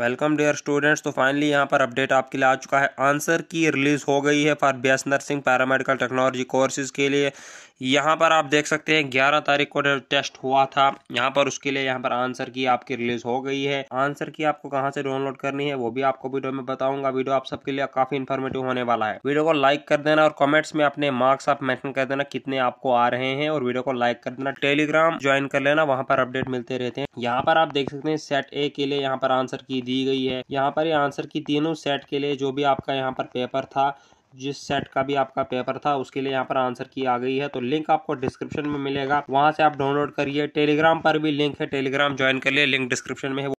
welcome dear students तो finally यहाँ पर अपडेट आपके लिए आ चुका है आंसर की रिलीज़ हो गई है for B S nursing paramedical technology courses के लिए यहाँ पर आप देख सकते हैं 11 तारीख को टेस्ट हुआ था यहाँ पर उसके लिए यहाँ पर आंसर की आपकी रिलीज़ हो गई है आंसर की आपको कहाँ से डाउनलोड करनी है वो भी आपको वीडियो में बताऊंगा वीडियो आप सबके लिए काफ़ी इन्फॉर्मेटिव होने वाला है वीडियो को लाइक कर देना और कॉमेंट्स में अपने मार्क्स आप मैंशन कर देना कितने आपको आ रहे हैं और वीडियो को लाइक कर देना टेलीग्राम ज्वाइन कर लेना वहाँ पर अपडेट मिलते रहते हैं यहाँ पर आप देख सकते हैं सेट ए के लिए यहाँ पर आंसर की दी गई है यहाँ पर ये आंसर की तीनों सेट के लिए जो भी आपका यहाँ पर पेपर था जिस सेट का भी आपका पेपर था उसके लिए यहाँ पर आंसर की आ गई है तो लिंक आपको डिस्क्रिप्शन में मिलेगा वहाँ से आप डाउनलोड करिए टेलीग्राम पर भी लिंक है टेलीग्राम ज्वाइन कर लिए लिंक डिस्क्रिप्शन में है